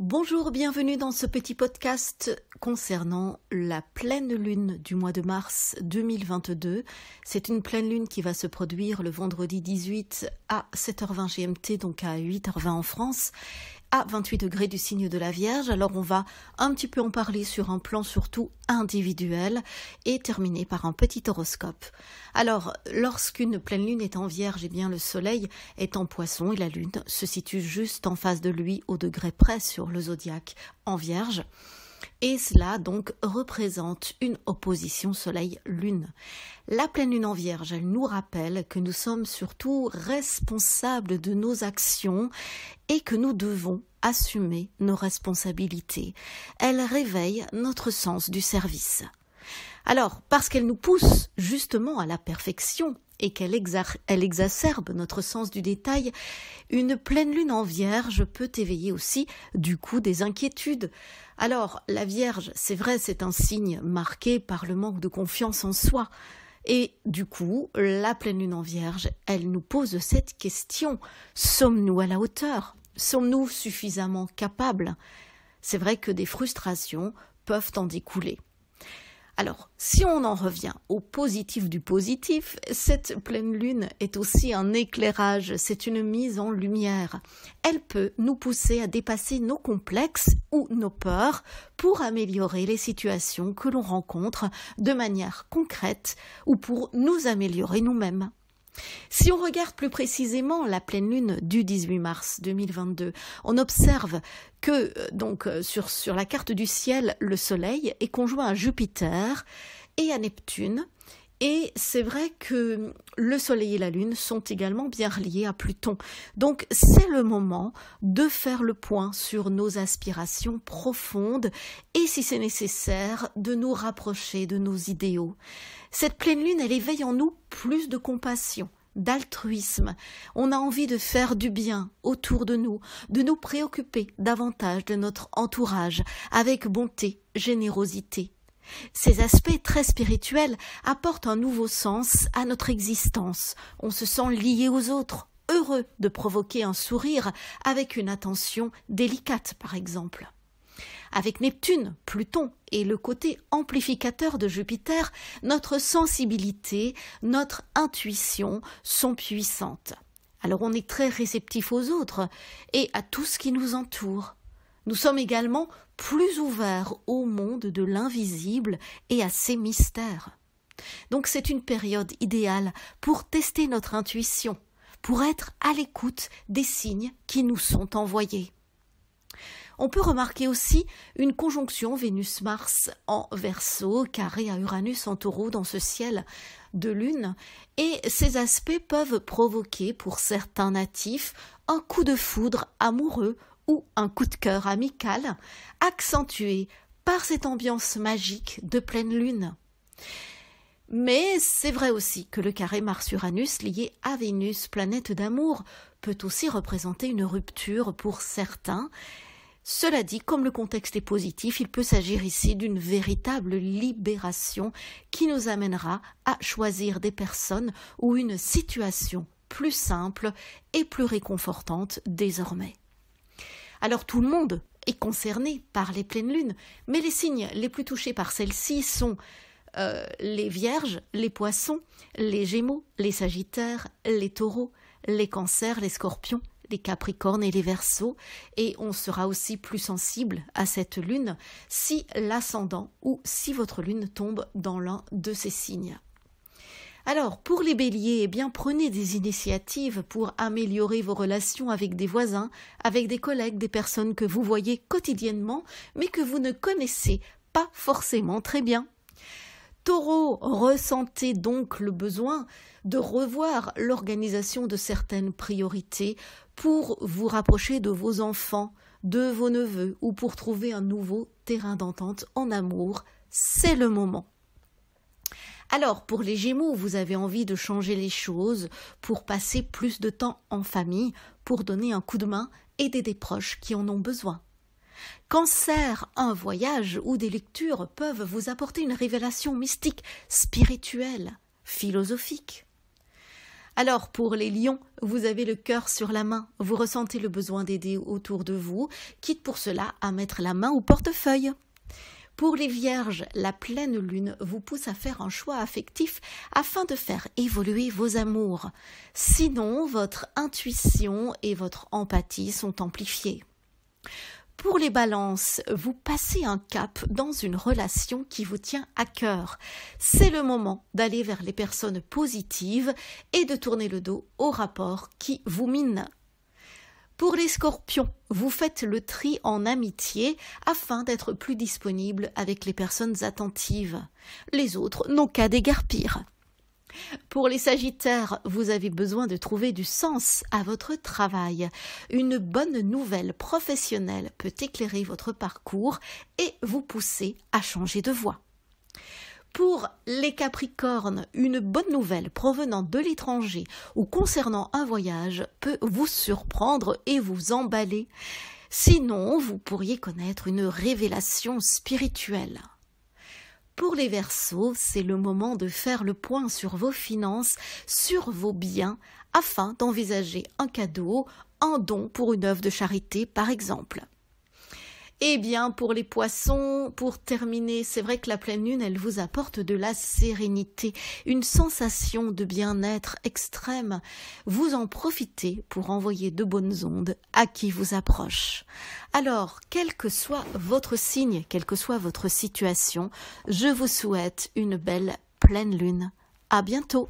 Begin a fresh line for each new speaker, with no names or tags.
Bonjour, bienvenue dans ce petit podcast concernant la pleine lune du mois de mars 2022. C'est une pleine lune qui va se produire le vendredi 18 à 7h20 GMT, donc à 8h20 en France, à 28 degrés du signe de la Vierge. Alors on va un petit peu en parler sur un plan surtout individuel et terminer par un petit horoscope. Alors lorsqu'une pleine lune est en Vierge, eh bien le Soleil est en Poisson et la Lune se situe juste en face de lui au degré près sur le zodiaque en Vierge. Et cela donc représente une opposition Soleil-Lune. La pleine lune en vierge, elle nous rappelle que nous sommes surtout responsables de nos actions et que nous devons assumer nos responsabilités. Elle réveille notre sens du service. Alors, parce qu'elle nous pousse justement à la perfection, et qu'elle exacerbe notre sens du détail, une pleine lune en vierge peut éveiller aussi du coup des inquiétudes. Alors, la vierge, c'est vrai, c'est un signe marqué par le manque de confiance en soi. Et du coup, la pleine lune en vierge, elle nous pose cette question. Sommes-nous à la hauteur Sommes-nous suffisamment capables C'est vrai que des frustrations peuvent en découler. Alors, si on en revient au positif du positif, cette pleine lune est aussi un éclairage, c'est une mise en lumière. Elle peut nous pousser à dépasser nos complexes ou nos peurs pour améliorer les situations que l'on rencontre de manière concrète ou pour nous améliorer nous-mêmes. Si on regarde plus précisément la pleine lune du 18 mars 2022, on observe que euh, donc euh, sur, sur la carte du ciel, le Soleil est conjoint à Jupiter et à Neptune et c'est vrai que le Soleil et la Lune sont également bien reliés à Pluton. Donc c'est le moment de faire le point sur nos aspirations profondes et si c'est nécessaire, de nous rapprocher de nos idéaux. Cette pleine Lune, elle éveille en nous plus de compassion d'altruisme. On a envie de faire du bien autour de nous, de nous préoccuper davantage de notre entourage avec bonté, générosité ces aspects très spirituels apportent un nouveau sens à notre existence. On se sent lié aux autres, heureux de provoquer un sourire avec une attention délicate, par exemple. Avec Neptune, Pluton et le côté amplificateur de Jupiter, notre sensibilité, notre intuition sont puissantes. Alors on est très réceptif aux autres et à tout ce qui nous entoure. Nous sommes également plus ouverts au monde de l'invisible et à ses mystères. Donc c'est une période idéale pour tester notre intuition, pour être à l'écoute des signes qui nous sont envoyés. On peut remarquer aussi une conjonction Vénus-Mars en verso, carré à Uranus en Taureau dans ce ciel de lune, et ces aspects peuvent provoquer pour certains natifs un coup de foudre amoureux ou un coup de cœur amical, accentué par cette ambiance magique de pleine lune. Mais c'est vrai aussi que le carré Mars-Uranus lié à Vénus, planète d'amour, peut aussi représenter une rupture pour certains. Cela dit, comme le contexte est positif, il peut s'agir ici d'une véritable libération qui nous amènera à choisir des personnes ou une situation plus simple et plus réconfortante désormais. Alors tout le monde est concerné par les pleines lunes, mais les signes les plus touchés par celles-ci sont euh, les vierges, les poissons, les gémeaux, les sagittaires, les taureaux, les cancers, les scorpions, les capricornes et les verseaux. et on sera aussi plus sensible à cette lune si l'ascendant ou si votre lune tombe dans l'un de ces signes. Alors, pour les béliers, eh bien, prenez des initiatives pour améliorer vos relations avec des voisins, avec des collègues, des personnes que vous voyez quotidiennement, mais que vous ne connaissez pas forcément très bien. Taureau, ressentez donc le besoin de revoir l'organisation de certaines priorités pour vous rapprocher de vos enfants, de vos neveux ou pour trouver un nouveau terrain d'entente en amour. C'est le moment. Alors, pour les Gémeaux, vous avez envie de changer les choses pour passer plus de temps en famille, pour donner un coup de main, aider des proches qui en ont besoin. Cancer, un voyage ou des lectures peuvent vous apporter une révélation mystique, spirituelle, philosophique. Alors pour les lions, vous avez le cœur sur la main, vous ressentez le besoin d'aider autour de vous, quitte pour cela à mettre la main au portefeuille. Pour les vierges, la pleine lune vous pousse à faire un choix affectif afin de faire évoluer vos amours. Sinon, votre intuition et votre empathie sont amplifiées. Pour les balances, vous passez un cap dans une relation qui vous tient à cœur. C'est le moment d'aller vers les personnes positives et de tourner le dos aux rapports qui vous minent. Pour les scorpions, vous faites le tri en amitié afin d'être plus disponible avec les personnes attentives. Les autres n'ont qu'à dégarpir. Pour les Sagittaires, vous avez besoin de trouver du sens à votre travail. Une bonne nouvelle professionnelle peut éclairer votre parcours et vous pousser à changer de voie. Pour les Capricornes, une bonne nouvelle provenant de l'étranger ou concernant un voyage peut vous surprendre et vous emballer. Sinon, vous pourriez connaître une révélation spirituelle. Pour les Verseaux, c'est le moment de faire le point sur vos finances, sur vos biens, afin d'envisager un cadeau, un don pour une œuvre de charité par exemple. Eh bien, pour les poissons, pour terminer, c'est vrai que la pleine lune, elle vous apporte de la sérénité, une sensation de bien-être extrême. Vous en profitez pour envoyer de bonnes ondes à qui vous approche. Alors, quel que soit votre signe, quelle que soit votre situation, je vous souhaite une belle pleine lune. À bientôt!